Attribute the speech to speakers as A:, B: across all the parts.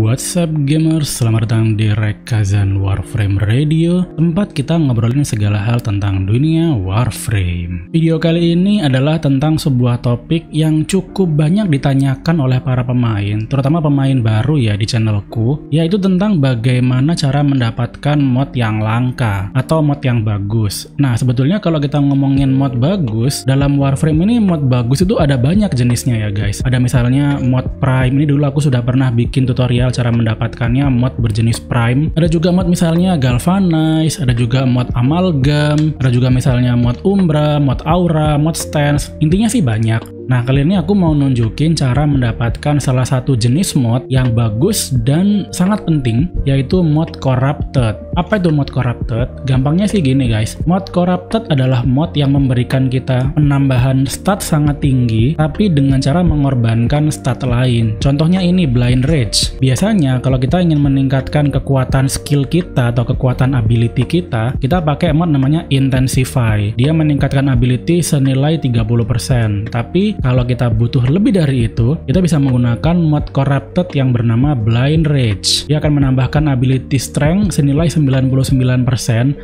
A: What's up gamers, selamat datang di Rekazan Warframe Radio Tempat kita ngobrolin segala hal tentang dunia Warframe Video kali ini adalah tentang sebuah topik yang cukup banyak ditanyakan oleh para pemain Terutama pemain baru ya di channelku Yaitu tentang bagaimana cara mendapatkan mod yang langka Atau mod yang bagus Nah sebetulnya kalau kita ngomongin mod bagus Dalam Warframe ini mod bagus itu ada banyak jenisnya ya guys Ada misalnya mod Prime, ini dulu aku sudah pernah bikin tutorial detail cara mendapatkannya mod berjenis prime. Ada juga mod misalnya galvanize, ada juga mod amalgam, ada juga misalnya mod umbra, mod aura, mod stance. Intinya sih banyak. Nah, kali ini aku mau nunjukin cara mendapatkan salah satu jenis mod yang bagus dan sangat penting, yaitu mod corrupted. Apa itu mod corrupted? Gampangnya sih gini guys, mod corrupted adalah mod yang memberikan kita penambahan stat sangat tinggi, tapi dengan cara mengorbankan stat lain. Contohnya ini Blind Rage. Biasanya kalau kita ingin meningkatkan kekuatan skill kita atau kekuatan ability kita, kita pakai mod namanya Intensify. Dia meningkatkan ability senilai 30%, tapi kalau kita butuh lebih dari itu, kita bisa menggunakan mod corrupted yang bernama Blind Rage. Dia akan menambahkan ability strength senilai 99%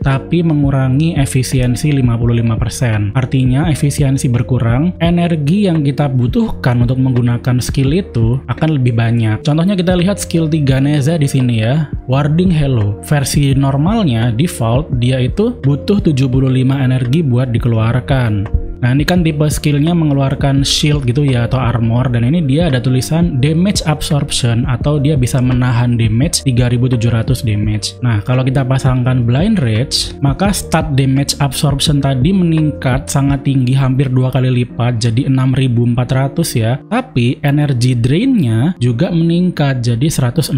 A: tapi mengurangi efisiensi 55%. Artinya efisiensi berkurang, energi yang kita butuhkan untuk menggunakan skill itu akan lebih banyak. Contohnya kita lihat skill 3 Neza di sini ya, Warding Hello. Versi normalnya default dia itu butuh 75 energi buat dikeluarkan. Nah ini kan tipe skillnya mengeluarkan shield gitu ya atau armor dan ini dia ada tulisan damage absorption atau dia bisa menahan damage 3700 damage. Nah kalau kita pasangkan blind rage maka stat damage absorption tadi meningkat sangat tinggi hampir dua kali lipat jadi 6400 ya. Tapi energy drainnya juga meningkat jadi 116.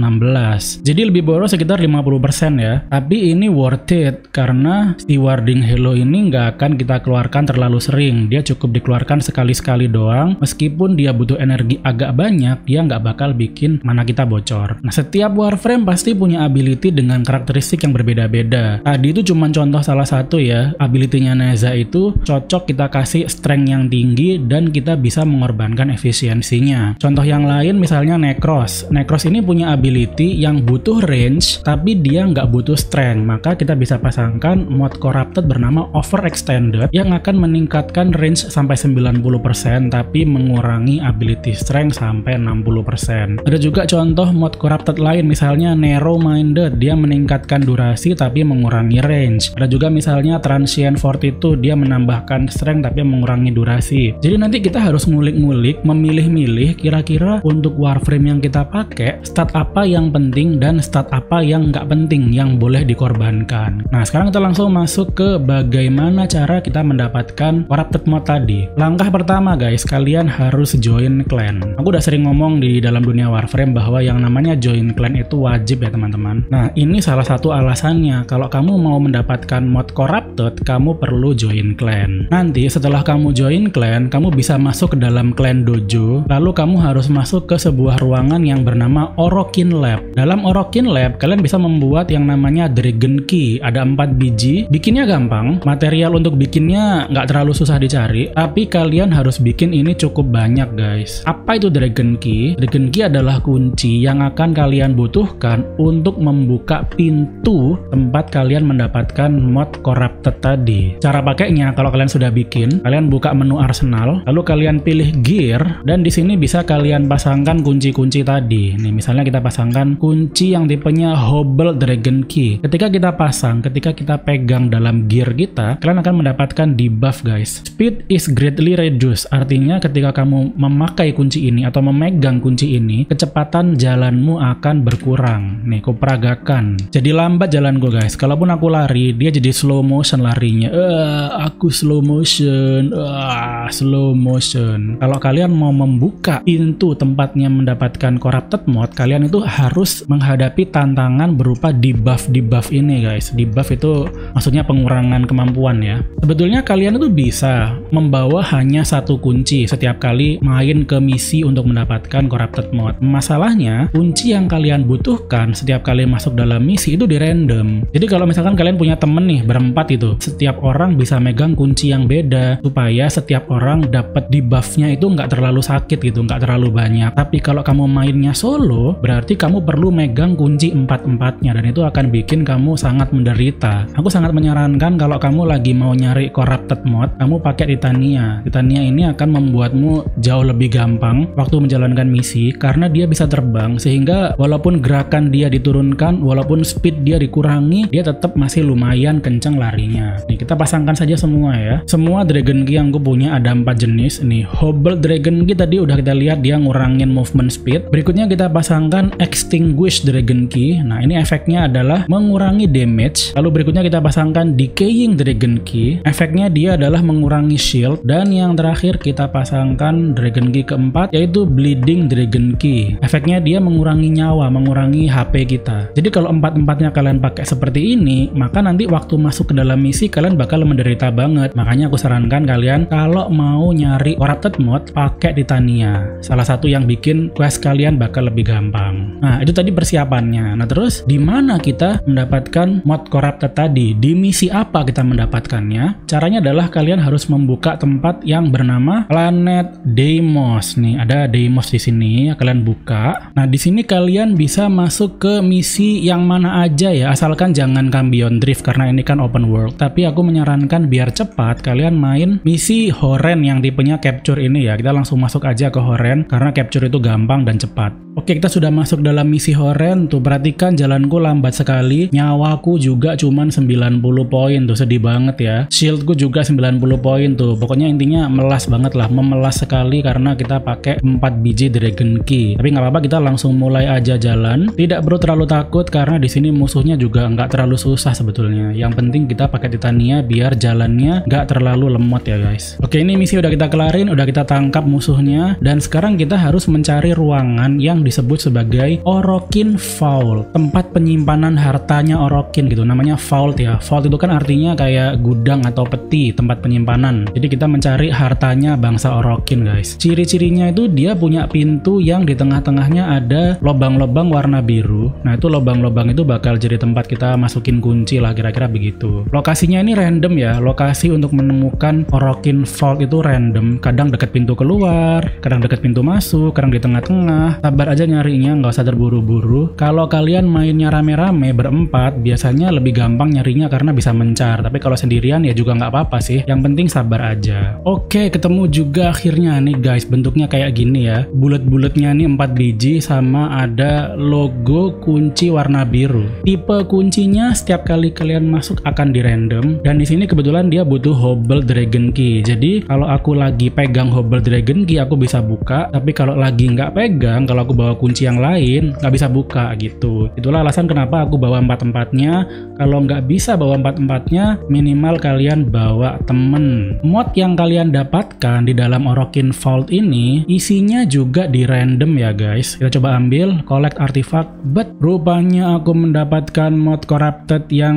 A: Jadi lebih boros sekitar 50% ya. Tapi ini worth it karena si warding halo ini nggak akan kita keluarkan terlalu sering penting, dia cukup dikeluarkan sekali-sekali doang, meskipun dia butuh energi agak banyak, dia nggak bakal bikin mana kita bocor. Nah, setiap warframe pasti punya ability dengan karakteristik yang berbeda-beda. Tadi itu cuma contoh salah satu ya, ability-nya Neza itu cocok kita kasih strength yang tinggi dan kita bisa mengorbankan efisiensinya. Contoh yang lain misalnya Necros. Necros ini punya ability yang butuh range, tapi dia nggak butuh strength, maka kita bisa pasangkan mod corrupted bernama Overextended yang akan meningkatkan menaikkan range sampai 90% tapi mengurangi ability strength sampai 60%. Ada juga contoh mod corrupted lain misalnya narrow minded dia meningkatkan durasi tapi mengurangi range. Ada juga misalnya transient fortitude dia menambahkan strength tapi mengurangi durasi. Jadi nanti kita harus ngulik-ngulik, memilih-milih kira-kira untuk warframe yang kita pakai stat apa yang penting dan stat apa yang nggak penting yang boleh dikorbankan. Nah sekarang kita langsung masuk ke bagaimana cara kita mendapatkan corrupted catat mod tadi. Langkah pertama guys, kalian harus join clan. Aku udah sering ngomong di dalam dunia Warframe bahwa yang namanya join clan itu wajib ya teman-teman. Nah, ini salah satu alasannya. Kalau kamu mau mendapatkan mod corrupted, kamu perlu join clan. Nanti setelah kamu join clan, kamu bisa masuk ke dalam clan dojo, lalu kamu harus masuk ke sebuah ruangan yang bernama Orokin Lab. Dalam Orokin Lab, kalian bisa membuat yang namanya Dragon Key. Ada 4 biji, bikinnya gampang. Material untuk bikinnya nggak terlalu susah susah dicari, tapi kalian harus bikin ini cukup banyak guys. Apa itu Dragon Key? Dragon Key adalah kunci yang akan kalian butuhkan untuk membuka pintu tempat kalian mendapatkan mod corrupted tadi. Cara pakainya kalau kalian sudah bikin, kalian buka menu arsenal, lalu kalian pilih gear dan di sini bisa kalian pasangkan kunci-kunci tadi. Nih misalnya kita pasangkan kunci yang tipenya Hobble Dragon Key. Ketika kita pasang, ketika kita pegang dalam gear kita, kalian akan mendapatkan debuff guys. Speed is greatly reduced. Artinya ketika kamu memakai kunci ini atau memegang kunci ini, kecepatan jalanmu akan berkurang. Nih, aku peragakan. Jadi lambat jalanku guys. Kalaupun aku lari, dia jadi slow motion larinya. Eh, aku slow motion. Uh, slow motion. Kalau kalian mau membuka pintu tempatnya mendapatkan corrupted mod, kalian itu harus menghadapi tantangan berupa debuff-debuff ini guys. Debuff itu maksudnya pengurangan kemampuan ya. Sebetulnya kalian itu bisa membawa hanya satu kunci setiap kali main ke misi untuk mendapatkan corrupted mod. Masalahnya, kunci yang kalian butuhkan setiap kali masuk dalam misi itu di random. Jadi kalau misalkan kalian punya temen nih berempat itu, setiap orang bisa megang kunci yang beda supaya setiap orang dapat di debuffnya itu nggak terlalu sakit gitu, nggak terlalu banyak. Tapi kalau kamu mainnya solo, berarti kamu perlu megang kunci empat-empatnya dan itu akan bikin kamu sangat menderita. Aku sangat menyarankan kalau kamu lagi mau nyari corrupted mod, kamu pakai Titania. Titania ini akan membuatmu jauh lebih gampang waktu menjalankan misi karena dia bisa terbang sehingga walaupun gerakan dia diturunkan, walaupun speed dia dikurangi, dia tetap masih lumayan kencang larinya. Nih kita pasangkan saja semua ya. Semua Dragon Key yang gue punya ada empat jenis. Nih Hobble Dragon Key tadi udah kita lihat dia ngurangin movement speed. Berikutnya kita pasangkan Extinguish Dragon Key. Nah ini efeknya adalah mengurangi damage. Lalu berikutnya kita pasangkan Decaying Dragon Key. Efeknya dia adalah mengurangi mengurangi shield dan yang terakhir kita pasangkan dragon key keempat yaitu bleeding dragon key efeknya dia mengurangi nyawa mengurangi HP kita jadi kalau empat-empatnya kalian pakai seperti ini maka nanti waktu masuk ke dalam misi kalian bakal menderita banget makanya aku sarankan kalian kalau mau nyari corrupted mode pakai Titania salah satu yang bikin quest kalian bakal lebih gampang nah itu tadi persiapannya nah terus di mana kita mendapatkan mod corrupted tadi di misi apa kita mendapatkannya caranya adalah kalian harus harus membuka tempat yang bernama planet Deimos nih. Ada Deimos di sini, kalian buka. Nah, di sini kalian bisa masuk ke misi yang mana aja ya, asalkan jangan Cambion Drift karena ini kan open world. Tapi aku menyarankan biar cepat kalian main misi Horen yang tipenya capture ini ya. Kita langsung masuk aja ke Horen karena capture itu gampang dan cepat. Oke, kita sudah masuk dalam misi Horen. Tuh, perhatikan jalanku lambat sekali. Nyawaku juga cuman 90 poin. Tuh, sedih banget ya. Shieldku juga 90 poin tuh pokoknya intinya melas banget lah memelas sekali karena kita pakai 4 biji dragon key tapi nggak apa-apa kita langsung mulai aja jalan tidak perlu terlalu takut karena di sini musuhnya juga nggak terlalu susah sebetulnya yang penting kita pakai titania biar jalannya nggak terlalu lemot ya guys oke ini misi udah kita kelarin udah kita tangkap musuhnya dan sekarang kita harus mencari ruangan yang disebut sebagai Orokin Vault tempat penyimpanan hartanya Orokin gitu namanya Vault ya Vault itu kan artinya kayak gudang atau peti tempat penyimpanan jadi kita mencari hartanya bangsa Orokin guys. Ciri-cirinya itu dia punya pintu yang di tengah-tengahnya ada lobang-lobang warna biru. Nah itu lobang-lobang itu bakal jadi tempat kita masukin kunci lah kira-kira begitu. Lokasinya ini random ya. Lokasi untuk menemukan Orokin Vault itu random. Kadang dekat pintu keluar, kadang dekat pintu masuk, kadang di tengah-tengah. Sabar aja nyarinya, nggak usah terburu-buru. Kalau kalian mainnya rame-rame berempat, biasanya lebih gampang nyarinya karena bisa mencar. Tapi kalau sendirian ya juga nggak apa-apa sih. Yang penting penting sabar aja. Oke, ketemu juga akhirnya nih guys, bentuknya kayak gini ya. Bulat-bulatnya nih 4 biji sama ada logo kunci warna biru. Tipe kuncinya setiap kali kalian masuk akan di random dan di sini kebetulan dia butuh hobble dragon key. Jadi kalau aku lagi pegang hobble dragon key aku bisa buka, tapi kalau lagi nggak pegang, kalau aku bawa kunci yang lain nggak bisa buka gitu. Itulah alasan kenapa aku bawa empat-empatnya. Kalau nggak bisa bawa empat-empatnya, minimal kalian bawa temen Mod yang kalian dapatkan di dalam Orokin Vault ini isinya juga di random ya guys. Kita coba ambil collect artifact but rupanya aku mendapatkan mod corrupted yang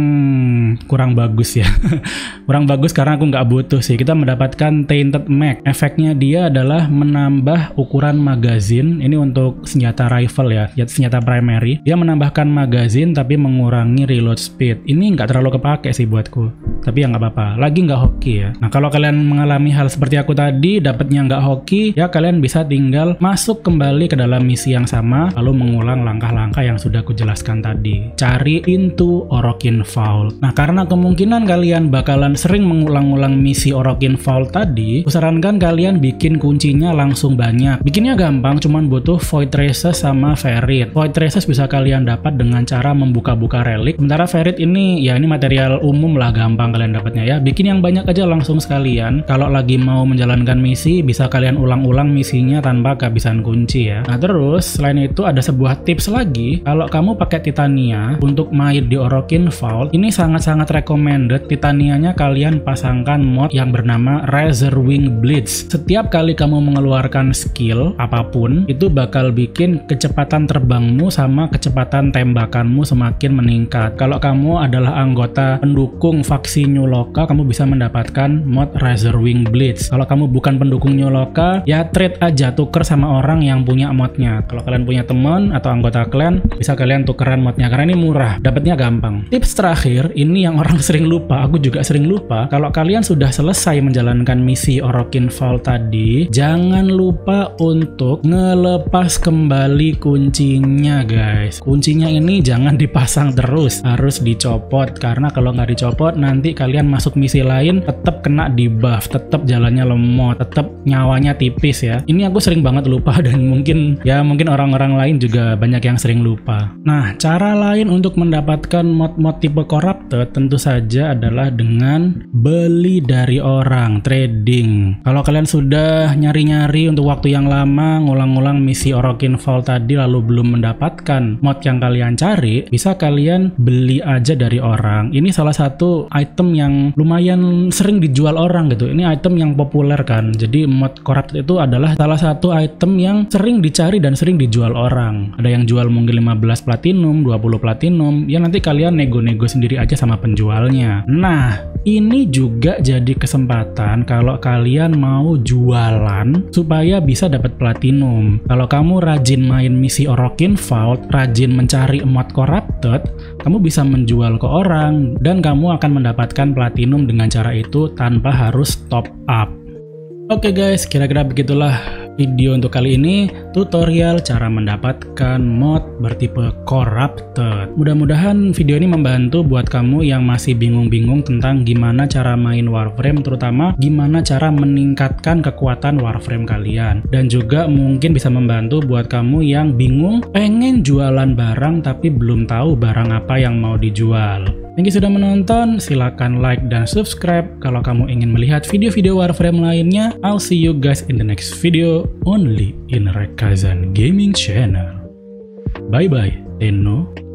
A: kurang bagus ya. kurang bagus karena aku nggak butuh sih. Kita mendapatkan tainted mag. Efeknya dia adalah menambah ukuran magazin. Ini untuk senjata rifle ya, ya, senjata primary. Dia menambahkan magazin tapi mengurangi reload speed. Ini nggak terlalu kepake sih buatku. Tapi ya nggak apa-apa. Lagi nggak hoki ya. Nah kalau kalian mengalami hal seperti aku tadi, dapatnya nggak hoki, ya kalian bisa tinggal masuk kembali ke dalam misi yang sama, lalu mengulang langkah-langkah yang sudah aku jelaskan tadi. Cari pintu Orokin Vault. Nah, karena kemungkinan kalian bakalan sering mengulang-ulang misi Orokin Vault tadi, kusarankan kalian bikin kuncinya langsung banyak. Bikinnya gampang, cuman butuh Void Traces sama Ferrit. Void Traces bisa kalian dapat dengan cara membuka-buka relik. Sementara Ferrit ini, ya ini material umum lah gampang kalian dapatnya ya. Bikin yang banyak aja langsung sekalian, kalau lagi mau menjalankan misi, bisa kalian ulang-ulang misinya tanpa kehabisan kunci ya. Nah terus, selain itu ada sebuah tips lagi, kalau kamu pakai Titania untuk main di Orokin Vault, ini sangat-sangat recommended Titanianya kalian pasangkan mod yang bernama Razor Wing Blitz. Setiap kali kamu mengeluarkan skill apapun, itu bakal bikin kecepatan terbangmu sama kecepatan tembakanmu semakin meningkat. Kalau kamu adalah anggota pendukung faksi New kamu bisa mendapatkan mod Razor Wing Blitz. Kalau kamu bukan pendukung Nyoloka, Loka, ya trade aja tuker sama orang yang punya modnya. Kalau kalian punya teman atau anggota klan, bisa kalian tukeran modnya karena ini murah, dapatnya gampang. Tips terakhir, ini yang orang sering lupa, aku juga sering lupa. Kalau kalian sudah selesai menjalankan misi Orokin Fall tadi, jangan lupa untuk ngelepas kembali kuncinya, guys. Kuncinya ini jangan dipasang terus, harus dicopot karena kalau nggak dicopot nanti kalian masuk misi lain tetap kena kena debuff, tetap jalannya lemot, tetap nyawanya tipis ya. Ini aku sering banget lupa dan mungkin ya mungkin orang-orang lain juga banyak yang sering lupa. Nah, cara lain untuk mendapatkan mod-mod tipe corrupted tentu saja adalah dengan beli dari orang, trading. Kalau kalian sudah nyari-nyari untuk waktu yang lama, ngulang-ngulang misi Orokin Vault tadi lalu belum mendapatkan mod yang kalian cari, bisa kalian beli aja dari orang. Ini salah satu item yang lumayan sering dijual dijual orang gitu. Ini item yang populer kan. Jadi mod corrupted itu adalah salah satu item yang sering dicari dan sering dijual orang. Ada yang jual mungkin 15 platinum, 20 platinum. Ya nanti kalian nego-nego sendiri aja sama penjualnya. Nah, ini juga jadi kesempatan kalau kalian mau jualan supaya bisa dapat platinum. Kalau kamu rajin main misi Orokin Vault, rajin mencari emot corrupted, kamu bisa menjual ke orang dan kamu akan mendapatkan platinum dengan cara itu tanpa harus top up. Oke okay guys, kira-kira begitulah Video untuk kali ini tutorial cara mendapatkan mod bertipe Corrupted. Mudah-mudahan video ini membantu buat kamu yang masih bingung-bingung tentang gimana cara main Warframe terutama gimana cara meningkatkan kekuatan Warframe kalian. Dan juga mungkin bisa membantu buat kamu yang bingung pengen jualan barang tapi belum tahu barang apa yang mau dijual. Thank you sudah menonton, silahkan like dan subscribe. Kalau kamu ingin melihat video-video Warframe lainnya, I'll see you guys in the next video only in Rekazan Gaming Channel. Bye-bye, Tenno. -bye.